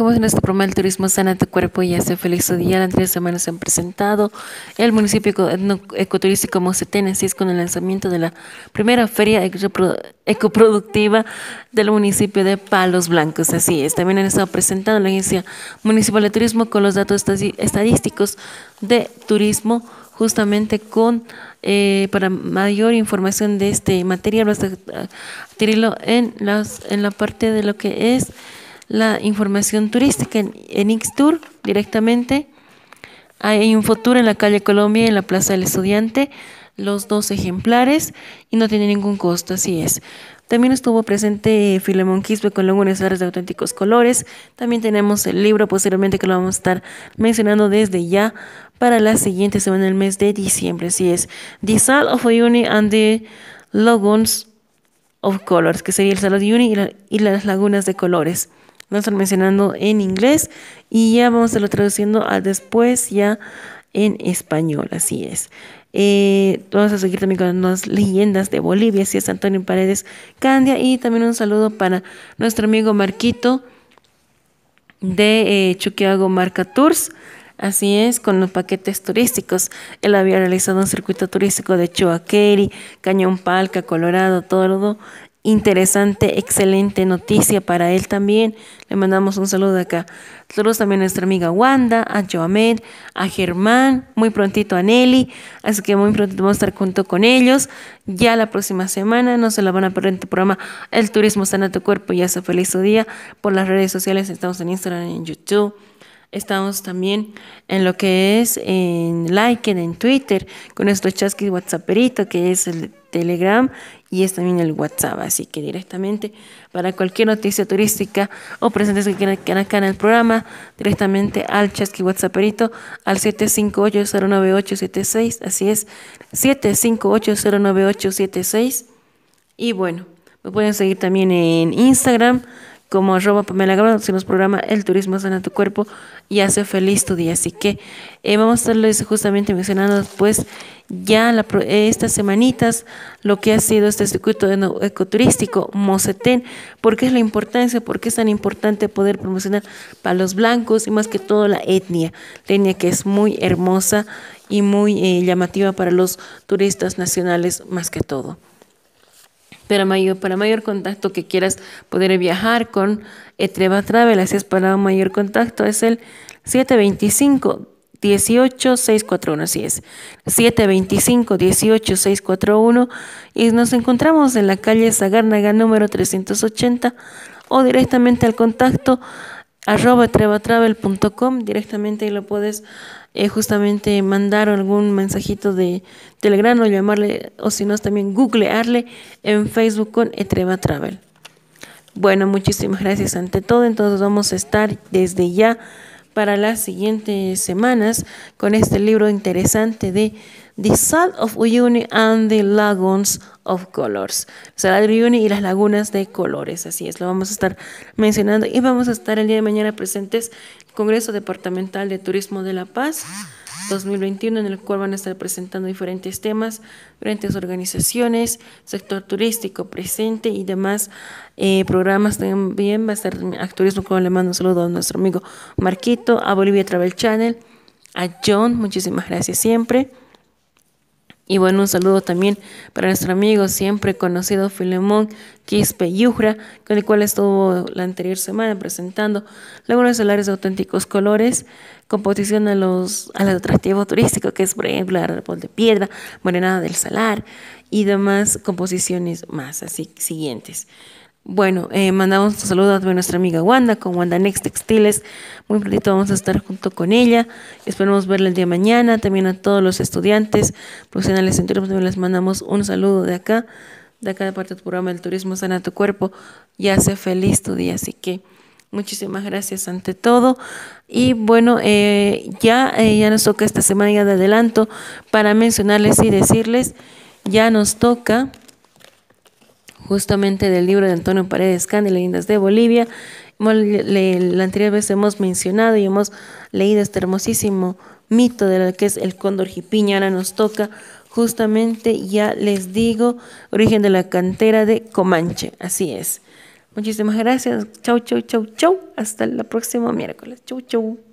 Como en este programa El Turismo Sana tu Cuerpo y Hace Feliz Día, las tres semanas se han presentado el municipio ecoturístico Mocetén, así es con el lanzamiento de la primera feria ecoproductiva del municipio de Palos Blancos. Así es, también han estado presentando la Agencia Municipal de Turismo con los datos estadísticos de turismo justamente con eh, para mayor información de este material vas a adquirirlo en las en la parte de lo que es la información turística en, X-Tour directamente. Hay un futuro en la calle Colombia, en la Plaza del Estudiante, los dos ejemplares y no tiene ningún costo, así es. También estuvo presente Filemón Quispe con Lagunas de Auténticos Colores. También tenemos el libro posteriormente que lo vamos a estar mencionando desde ya para la siguiente semana del mes de diciembre. Así es, The Sal of Uni and the Lagoons of Colors, que sería el sal de Uni y las Lagunas de Colores. Nos están mencionando en inglés y ya vamos a estarlo traduciendo a después ya en español, así es. Eh, vamos a seguir también con las leyendas de Bolivia, así es Antonio Paredes Candia y también un saludo para nuestro amigo Marquito de eh, Chuquiago Marca Tours. Así es, con los paquetes turísticos. Él había realizado un circuito turístico de Chuaqueri, Cañón Palca, Colorado, todo interesante, excelente noticia para él también. Le mandamos un saludo acá. Saludos también a nuestra amiga Wanda, a Joamed, a Germán, muy prontito a Nelly. Así que muy pronto vamos a estar junto con ellos. Ya la próxima semana, no se la van a perder en tu este programa El Turismo Sana Tu Cuerpo. y hace feliz su día. Por las redes sociales estamos en Instagram, y en YouTube Estamos también en lo que es en Like, en Twitter, con nuestro chasqui WhatsApperito, que es el Telegram y es también el WhatsApp. Así que directamente para cualquier noticia turística o presentes que quieran acá en el programa, directamente al Chasqui WhatsApperito al 758-09876. Así es, 758-09876. Y bueno, me pueden seguir también en Instagram como arroba Pamela Gabriel, se nos programa El Turismo Sana Tu Cuerpo y hace feliz tu día. Así que eh, vamos a estarles justamente mencionando pues ya estas semanitas lo que ha sido este circuito ecoturístico Mocetén, porque es la importancia, porque es tan importante poder promocionar para los blancos y más que todo la etnia, la etnia que es muy hermosa y muy eh, llamativa para los turistas nacionales más que todo para mayor, para mayor contacto que quieras poder viajar con Etreva Travel, así es para mayor contacto, es el 725 18 así es, 725 18641 y nos encontramos en la calle Sagárnaga número 380 o directamente al contacto arroba trevatravel.com, directamente ahí lo puedes eh, justamente mandar algún mensajito de Telegram o llamarle, o si no, también googlearle en Facebook con e Travel. Bueno, muchísimas gracias ante todo, entonces vamos a estar desde ya para las siguientes semanas con este libro interesante de The Salt of Uyuni and the Lagoons of Colors. O Uyuni y las lagunas de colores. Así es, lo vamos a estar mencionando. Y vamos a estar el día de mañana presentes Congreso Departamental de Turismo de La Paz. 2021 en el cual van a estar presentando diferentes temas, diferentes organizaciones, sector turístico presente y demás eh, programas también. Va a estar Acturismo con le mando un saludo a nuestro amigo Marquito, a Bolivia Travel Channel, a John, muchísimas gracias siempre. Y bueno, un saludo también para nuestro amigo siempre conocido Filemón Quispe Yujra, con el cual estuvo la anterior semana presentando de solares de auténticos colores, composición a los, al atractivo turístico que es, por ejemplo, el árbol de piedra, morenada del salar y demás composiciones más, así siguientes. Bueno, eh, mandamos un saludo a nuestra amiga Wanda con Wanda Next Textiles. Muy bonito vamos a estar junto con ella. Esperamos verla el día de mañana. También a todos los estudiantes profesionales en turismo también les mandamos un saludo de acá, de acá de parte del programa del Turismo Sana tu Cuerpo. Ya hace feliz tu día. Así que muchísimas gracias ante todo. Y bueno, eh, ya, eh, ya nos toca esta semana ya de adelanto para mencionarles y decirles, ya nos toca justamente del libro de Antonio Paredes Can de Leyendas de Bolivia. La anterior vez hemos mencionado y hemos leído este hermosísimo mito de lo que es el cóndor jipiña. Ahora nos toca justamente, ya les digo, origen de la cantera de Comanche. Así es. Muchísimas gracias. Chau, chau, chau, chau. Hasta el próximo miércoles. Chau, chau.